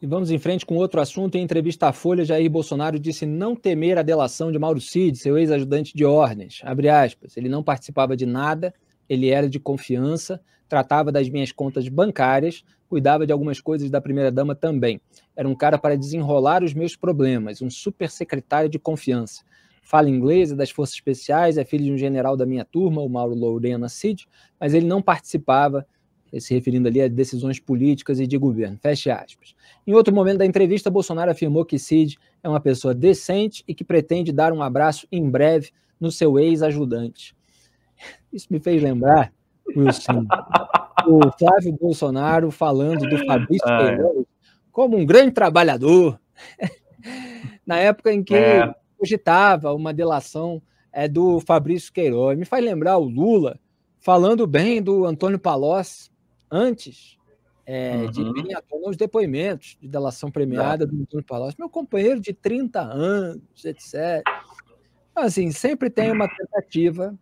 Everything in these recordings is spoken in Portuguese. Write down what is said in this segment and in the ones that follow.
E vamos em frente com outro assunto. Em entrevista à Folha, Jair Bolsonaro disse não temer a delação de Mauro Cid, seu ex-ajudante de ordens. Abre aspas. Ele não participava de nada, ele era de confiança, tratava das minhas contas bancárias, cuidava de algumas coisas da primeira-dama também. Era um cara para desenrolar os meus problemas, um super secretário de confiança. Fala inglês, é das forças especiais, é filho de um general da minha turma, o Mauro Lourena Cid, mas ele não participava eh, se referindo ali a decisões políticas e de governo. Feche aspas. Em outro momento da entrevista, Bolsonaro afirmou que Cid é uma pessoa decente e que pretende dar um abraço em breve no seu ex-ajudante. Isso me fez lembrar, Wilson, o Flávio Bolsonaro falando do Fabrício ah, é. Queiroz como um grande trabalhador, na época em que é. cogitava uma delação é, do Fabrício Queiroz. Me faz lembrar o Lula falando bem do Antônio Palocci antes é, uhum. de vir os depoimentos de delação premiada do Antônio Palocci, meu companheiro de 30 anos, etc. Então, assim, sempre tem uma tentativa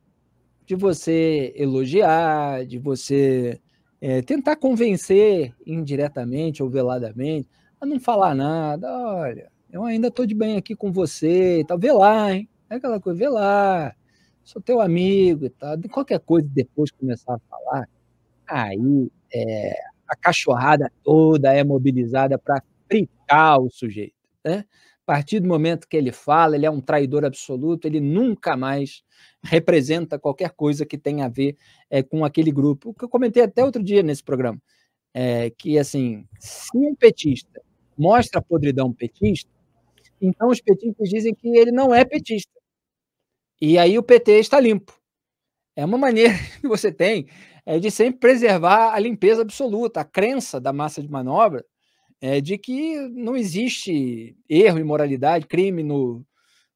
de você elogiar, de você é, tentar convencer indiretamente ou veladamente a não falar nada. Olha, eu ainda estou de bem aqui com você e tal. Vê lá, hein? É aquela coisa, vê lá. Sou teu amigo e tal. Qualquer coisa depois começar a falar Aí é, a cachorrada toda é mobilizada para fritar o sujeito. Né? A partir do momento que ele fala, ele é um traidor absoluto, ele nunca mais representa qualquer coisa que tenha a ver é, com aquele grupo. O que eu comentei até outro dia nesse programa, é, que assim, se um petista mostra a podridão petista, então os petistas dizem que ele não é petista. E aí o PT está limpo. É uma maneira que você tem é de sempre preservar a limpeza absoluta, a crença da massa de manobra é de que não existe erro, imoralidade, crime no,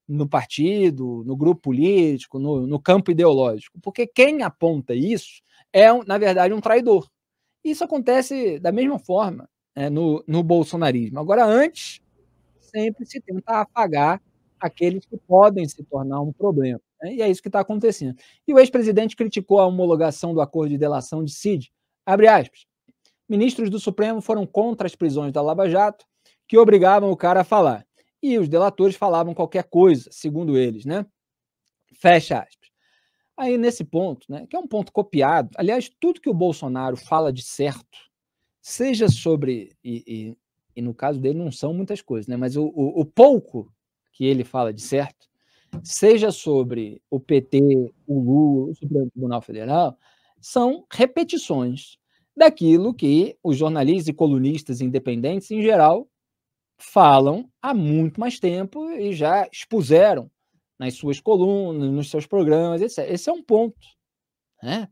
no partido, no grupo político, no, no campo ideológico. Porque quem aponta isso é, na verdade, um traidor. Isso acontece da mesma forma é, no, no bolsonarismo. Agora, antes, sempre se tenta apagar aqueles que podem se tornar um problema. Né, e é isso que está acontecendo. E o ex-presidente criticou a homologação do acordo de delação de CID. Abre aspas. Ministros do Supremo foram contra as prisões da Lava Jato, que obrigavam o cara a falar. E os delatores falavam qualquer coisa, segundo eles, né? Fecha aspas. Aí, nesse ponto, né, que é um ponto copiado, aliás, tudo que o Bolsonaro fala de certo, seja sobre. E, e, e no caso dele não são muitas coisas, né? Mas o, o, o pouco que ele fala de certo seja sobre o PT, o Lula, o Supremo Tribunal Federal, são repetições daquilo que os jornalistas e colunistas independentes, em geral, falam há muito mais tempo e já expuseram nas suas colunas, nos seus programas, etc. Esse é um ponto. Né?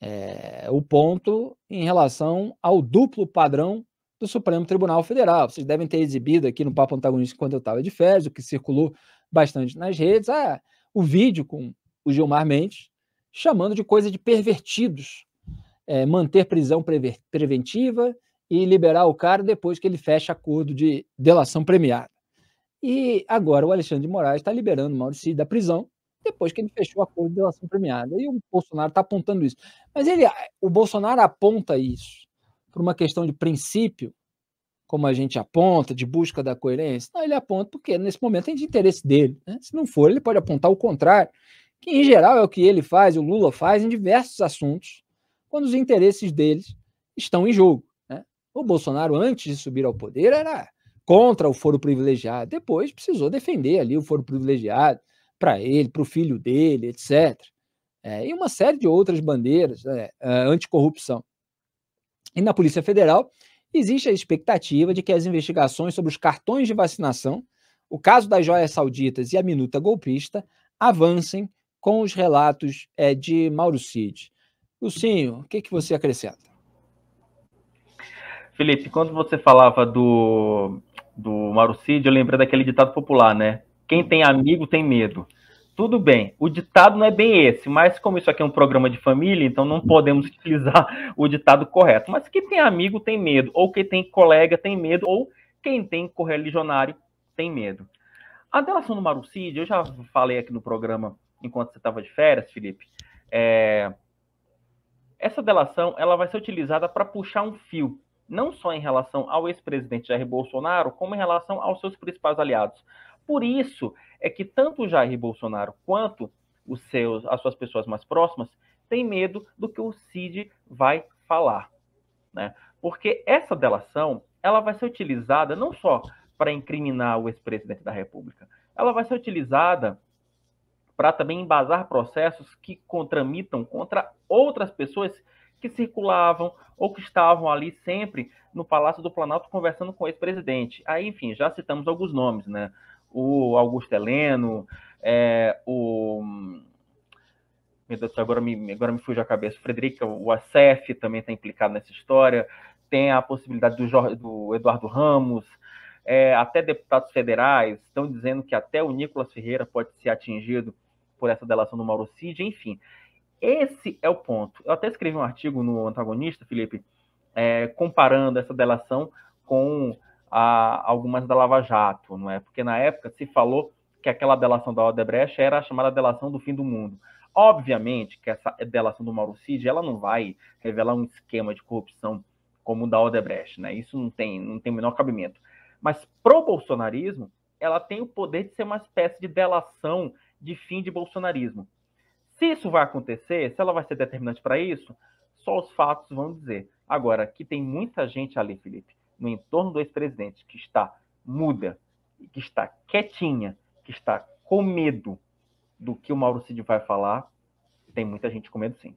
É, o ponto em relação ao duplo padrão do Supremo Tribunal Federal. Vocês devem ter exibido aqui no Papo Antagonista, enquanto eu estava de férias, o que circulou bastante nas redes, ah, o vídeo com o Gilmar Mendes, chamando de coisa de pervertidos. É, manter prisão preventiva e liberar o cara depois que ele fecha acordo de delação premiada. E agora o Alexandre de Moraes está liberando o Maurício da prisão depois que ele fechou o acordo de delação premiada. E o Bolsonaro está apontando isso. Mas ele, o Bolsonaro aponta isso por uma questão de princípio como a gente aponta, de busca da coerência? Não, ele aponta porque nesse momento é de interesse dele. Né? Se não for, ele pode apontar o contrário, que em geral é o que ele faz, o Lula faz em diversos assuntos, quando os interesses deles estão em jogo. Né? O Bolsonaro, antes de subir ao poder, era contra o foro privilegiado, depois precisou defender ali o foro privilegiado para ele, para o filho dele, etc. É, e uma série de outras bandeiras, né, é, anticorrupção. E na Polícia Federal, existe a expectativa de que as investigações sobre os cartões de vacinação, o caso das joias sauditas e a minuta golpista avancem com os relatos é, de Mauro Cid. Lucinho, o que, que você acrescenta? Felipe, quando você falava do, do Mauro Cid, eu lembrei daquele ditado popular, né? Quem tem amigo tem medo. Tudo bem, o ditado não é bem esse, mas como isso aqui é um programa de família, então não podemos utilizar o ditado correto. Mas quem tem amigo tem medo, ou quem tem colega tem medo, ou quem tem correligionário tem medo. A delação do Cid, eu já falei aqui no programa enquanto você estava de férias, Felipe. É... Essa delação ela vai ser utilizada para puxar um fio, não só em relação ao ex-presidente Jair Bolsonaro, como em relação aos seus principais aliados. Por isso é que tanto Jair Bolsonaro quanto os seus, as suas pessoas mais próximas têm medo do que o Cid vai falar. Né? Porque essa delação ela vai ser utilizada não só para incriminar o ex-presidente da República, ela vai ser utilizada para também embasar processos que contramitam contra outras pessoas que circulavam ou que estavam ali sempre no Palácio do Planalto conversando com o ex-presidente. Aí, enfim, já citamos alguns nomes, né? o Augusto Heleno, é, o. Meu Deus, agora me, agora me fugiu a cabeça. Frederica, o Acef também está implicado nessa história. Tem a possibilidade do, Jorge, do Eduardo Ramos, é, até deputados federais estão dizendo que até o Nicolas Ferreira pode ser atingido por essa delação do Mauro Cid, enfim. Esse é o ponto. Eu até escrevi um artigo no Antagonista, Felipe, é, comparando essa delação com a algumas da Lava Jato, não é? Porque na época se falou que aquela delação da Odebrecht era a chamada delação do fim do mundo. Obviamente que essa delação do Mauro Cid, ela não vai revelar um esquema de corrupção como o da Odebrecht, né? Isso não tem, não tem o menor cabimento. Mas pro bolsonarismo, ela tem o poder de ser uma espécie de delação de fim de bolsonarismo. Se isso vai acontecer, se ela vai ser determinante para isso, só os fatos vão dizer. Agora, que tem muita gente ali, Felipe, no entorno do ex-presidente, que está muda, que está quietinha, que está com medo do que o Mauro Cid vai falar, tem muita gente com medo sim.